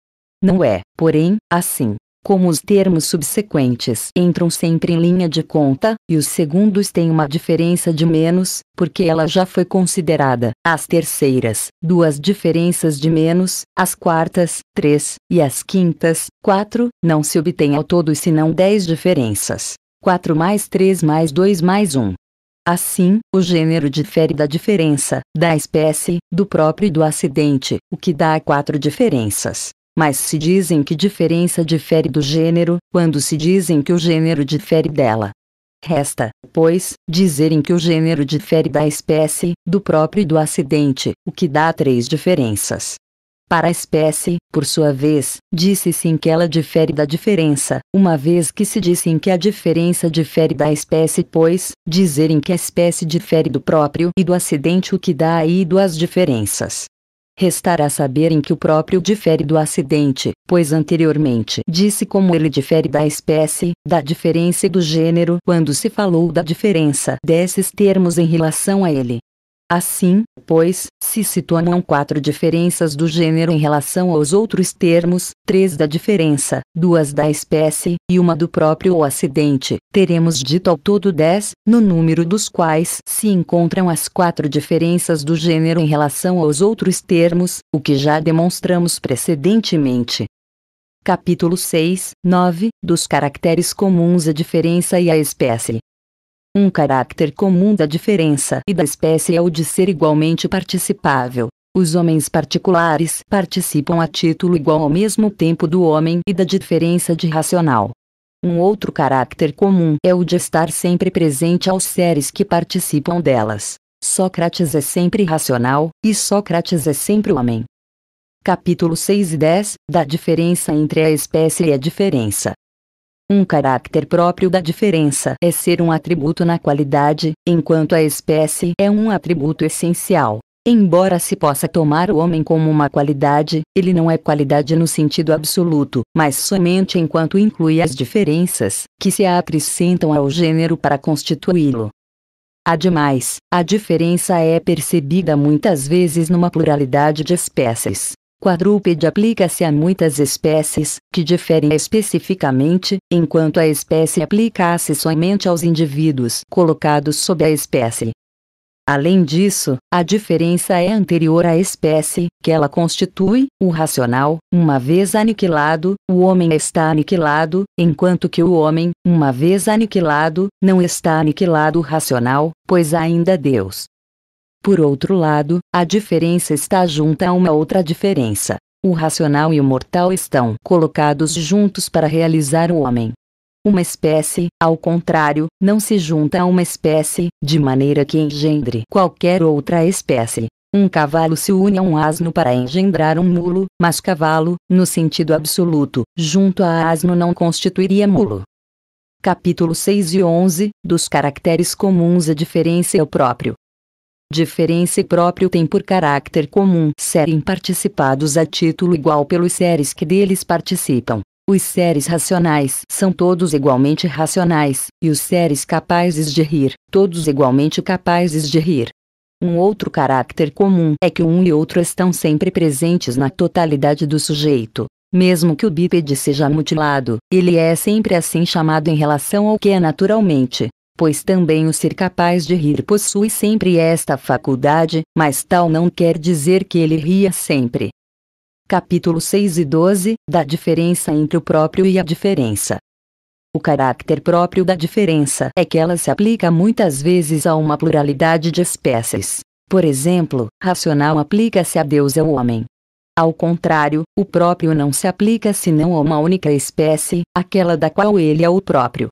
Não é, porém, assim como os termos subsequentes entram sempre em linha de conta, e os segundos têm uma diferença de menos, porque ela já foi considerada, as terceiras, duas diferenças de menos, as quartas, três, e as quintas, quatro, não se obtém ao todo senão dez diferenças. 4 mais 3 mais 2 mais 1. Assim, o gênero difere da diferença, da espécie, do próprio e do acidente, o que dá quatro diferenças mas se dizem que diferença difere do gênero, quando se dizem que o gênero difere dela. Resta, pois, dizerem que o gênero difere da espécie, do próprio e do acidente, o que dá três diferenças. Para a espécie, por sua vez, disse-se em que ela difere da diferença, uma vez que se disse em que a diferença difere da espécie, pois, dizerem que a espécie difere do próprio e do acidente, o que dá aí duas diferenças. Restará saber em que o próprio difere do acidente, pois anteriormente disse como ele difere da espécie, da diferença e do gênero quando se falou da diferença desses termos em relação a ele. Assim, pois, se situam quatro diferenças do gênero em relação aos outros termos, três da diferença, duas da espécie, e uma do próprio acidente, teremos dito ao todo dez, no número dos quais se encontram as quatro diferenças do gênero em relação aos outros termos, o que já demonstramos precedentemente capítulo 6, 9, dos caracteres comuns à diferença e à espécie. Um caráter comum da diferença e da espécie é o de ser igualmente participável. Os homens particulares participam a título igual ao mesmo tempo do homem e da diferença de racional. Um outro caráter comum é o de estar sempre presente aos seres que participam delas. Sócrates é sempre racional, e Sócrates é sempre homem. Capítulo 6 e 10 Da diferença entre a espécie e a diferença. Um caráter próprio da diferença é ser um atributo na qualidade, enquanto a espécie é um atributo essencial. Embora se possa tomar o homem como uma qualidade, ele não é qualidade no sentido absoluto, mas somente enquanto inclui as diferenças que se acrescentam ao gênero para constituí-lo. Ademais, a diferença é percebida muitas vezes numa pluralidade de espécies, Quadrúpede aplica-se a muitas espécies, que diferem especificamente, enquanto a espécie aplica-se somente aos indivíduos colocados sob a espécie. Além disso, a diferença é anterior à espécie, que ela constitui, o racional, uma vez aniquilado, o homem está aniquilado, enquanto que o homem, uma vez aniquilado, não está aniquilado o racional, pois ainda Deus por outro lado, a diferença está junta a uma outra diferença. O racional e o mortal estão colocados juntos para realizar o homem. Uma espécie, ao contrário, não se junta a uma espécie, de maneira que engendre qualquer outra espécie. Um cavalo se une a um asno para engendrar um mulo, mas cavalo, no sentido absoluto, junto a asno não constituiria mulo. Capítulo 6 e 11 Dos caracteres comuns a diferença é o próprio. Diferença e próprio tem por caráter comum serem participados a título igual pelos seres que deles participam. Os seres racionais são todos igualmente racionais, e os seres capazes de rir, todos igualmente capazes de rir. Um outro caráter comum é que um e outro estão sempre presentes na totalidade do sujeito. Mesmo que o bípede seja mutilado, ele é sempre assim chamado em relação ao que é naturalmente pois também o ser capaz de rir possui sempre esta faculdade, mas tal não quer dizer que ele ria sempre. Capítulo 6 e 12 Da diferença entre o próprio e a diferença. O caráter próprio da diferença é que ela se aplica muitas vezes a uma pluralidade de espécies. Por exemplo, racional aplica-se a Deus e ao homem. Ao contrário, o próprio não se aplica senão a uma única espécie, aquela da qual ele é o próprio.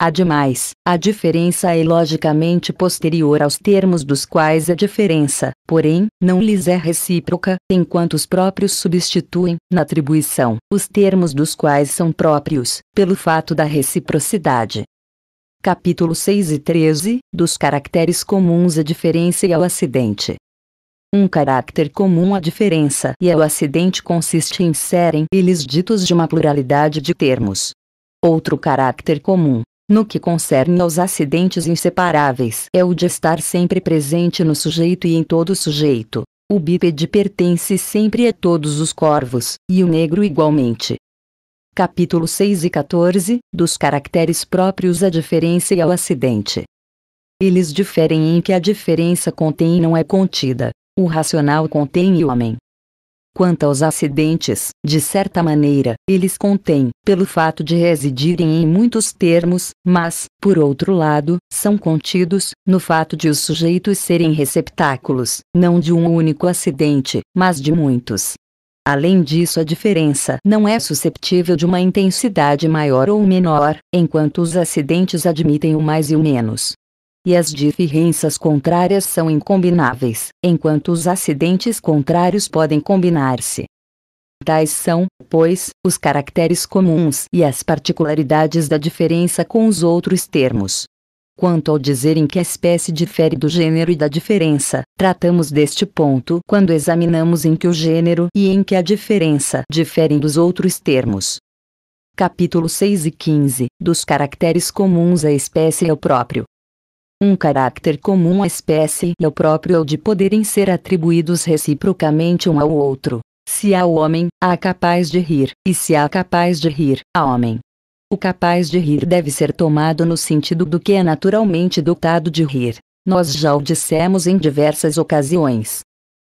Ademais, a diferença é logicamente posterior aos termos dos quais a diferença, porém, não lhes é recíproca, enquanto os próprios substituem, na atribuição, os termos dos quais são próprios, pelo fato da reciprocidade. Capítulo 6 e 13 Dos caracteres comuns à diferença e ao acidente. Um carácter comum à diferença e ao acidente consiste em serem eles ditos de uma pluralidade de termos. Outro carácter comum no que concerne aos acidentes inseparáveis, é o de estar sempre presente no sujeito e em todo sujeito. O bípede pertence sempre a todos os corvos, e o negro igualmente. Capítulo 6 e 14 Dos caracteres próprios à diferença e ao acidente. Eles diferem em que a diferença contém e não é contida. O racional contém e o homem, Quanto aos acidentes, de certa maneira, eles contêm, pelo fato de residirem em muitos termos, mas, por outro lado, são contidos, no fato de os sujeitos serem receptáculos, não de um único acidente, mas de muitos. Além disso, a diferença não é susceptível de uma intensidade maior ou menor, enquanto os acidentes admitem o mais e o menos e as diferenças contrárias são incombináveis, enquanto os acidentes contrários podem combinar-se. Tais são, pois, os caracteres comuns e as particularidades da diferença com os outros termos. Quanto ao dizer em que a espécie difere do gênero e da diferença, tratamos deste ponto quando examinamos em que o gênero e em que a diferença diferem dos outros termos. Capítulo 6 e 15 Dos caracteres comuns à espécie e ao próprio. Um caráter comum à espécie é o próprio de poderem ser atribuídos reciprocamente um ao outro. Se há o homem, há capaz de rir, e se há capaz de rir, há homem. O capaz de rir deve ser tomado no sentido do que é naturalmente dotado de rir. Nós já o dissemos em diversas ocasiões.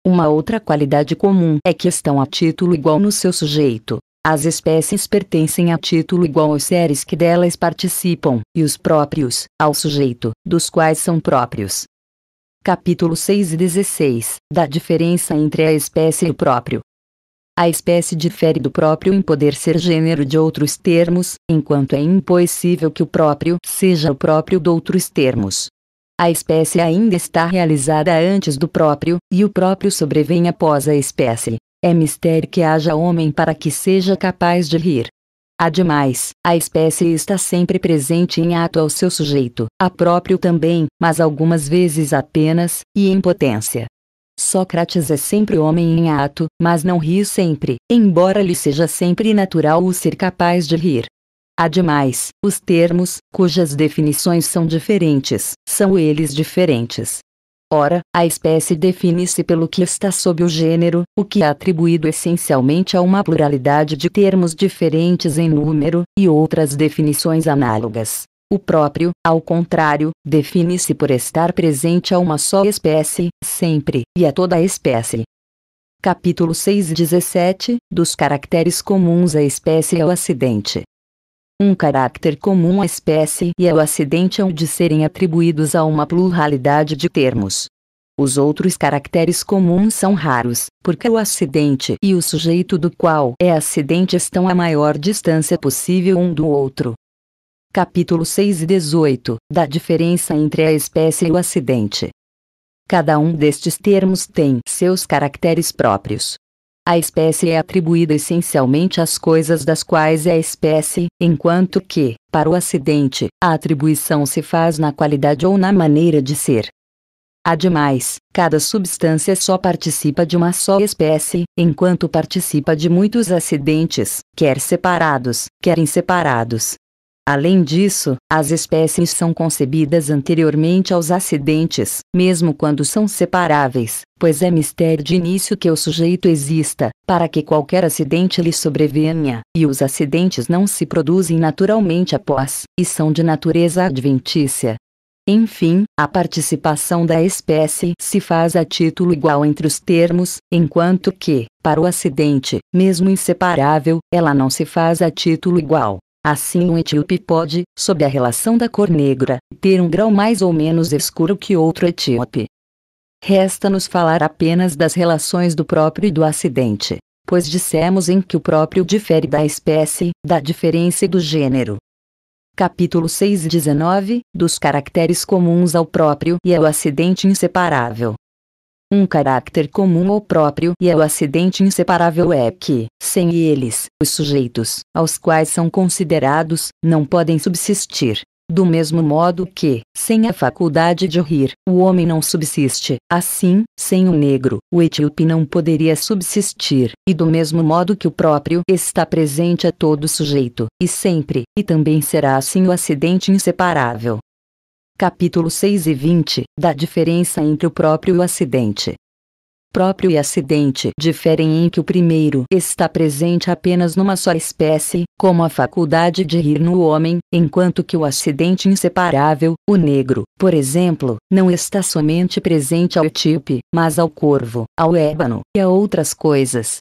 Uma outra qualidade comum é que estão a título igual no seu sujeito, as espécies pertencem a título igual aos seres que delas participam, e os próprios, ao sujeito, dos quais são próprios. Capítulo 6 e 16 Da diferença entre a espécie e o próprio. A espécie difere do próprio em poder ser gênero de outros termos, enquanto é impossível que o próprio seja o próprio de outros termos. A espécie ainda está realizada antes do próprio, e o próprio sobrevém após a espécie. É mistério que haja homem para que seja capaz de rir. Ademais, a espécie está sempre presente em ato ao seu sujeito, a próprio também, mas algumas vezes apenas, e em potência. Sócrates é sempre homem em ato, mas não ri sempre, embora lhe seja sempre natural o ser capaz de rir. Ademais, os termos, cujas definições são diferentes, são eles diferentes. Ora, a espécie define-se pelo que está sob o gênero, o que é atribuído essencialmente a uma pluralidade de termos diferentes em número, e outras definições análogas. O próprio, ao contrário, define-se por estar presente a uma só espécie, sempre, e a toda a espécie. Capítulo 6:17 Dos caracteres comuns à espécie e ao acidente. Um caráter comum à espécie e ao acidente é de serem atribuídos a uma pluralidade de termos. Os outros caracteres comuns são raros, porque o acidente e o sujeito do qual é acidente estão à maior distância possível um do outro. Capítulo 6 e 18 Da diferença entre a espécie e o acidente. Cada um destes termos tem seus caracteres próprios, a espécie é atribuída essencialmente às coisas das quais é espécie, enquanto que, para o acidente, a atribuição se faz na qualidade ou na maneira de ser. Ademais, cada substância só participa de uma só espécie, enquanto participa de muitos acidentes, quer separados, quer inseparados, Além disso, as espécies são concebidas anteriormente aos acidentes, mesmo quando são separáveis, pois é mistério de início que o sujeito exista, para que qualquer acidente lhe sobrevenha, e os acidentes não se produzem naturalmente após, e são de natureza adventícia. Enfim, a participação da espécie se faz a título igual entre os termos, enquanto que, para o acidente, mesmo inseparável, ela não se faz a título igual. Assim um etíope pode, sob a relação da cor negra, ter um grau mais ou menos escuro que outro etíope. Resta-nos falar apenas das relações do próprio e do acidente, pois dissemos em que o próprio difere da espécie, da diferença e do gênero. Capítulo 6 e 19, dos caracteres comuns ao próprio e ao acidente inseparável. Um caráter comum ou próprio e é o acidente inseparável é que, sem eles, os sujeitos, aos quais são considerados, não podem subsistir. Do mesmo modo que, sem a faculdade de rir, o homem não subsiste, assim, sem o negro, o etíope não poderia subsistir, e do mesmo modo que o próprio está presente a todo sujeito, e sempre, e também será assim o acidente inseparável, capítulo 6 e 20, da diferença entre o próprio e o acidente. Próprio e acidente diferem em que o primeiro está presente apenas numa só espécie, como a faculdade de rir no homem, enquanto que o acidente inseparável, o negro, por exemplo, não está somente presente ao etíope, mas ao corvo, ao ébano e a outras coisas,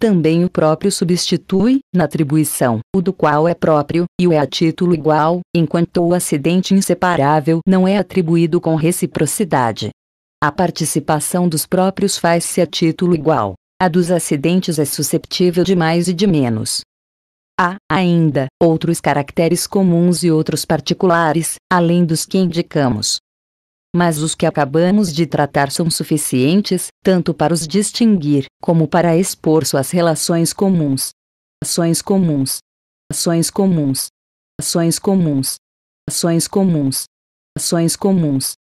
também o próprio substitui, na atribuição, o do qual é próprio, e o é a título igual, enquanto o acidente inseparável não é atribuído com reciprocidade. A participação dos próprios faz-se a título igual. A dos acidentes é susceptível de mais e de menos. Há, ainda, outros caracteres comuns e outros particulares, além dos que indicamos mas os que acabamos de tratar são suficientes, tanto para os distinguir, como para expor suas relações comuns. Ações comuns. Ações comuns. Ações comuns. Ações comuns. Ações comuns.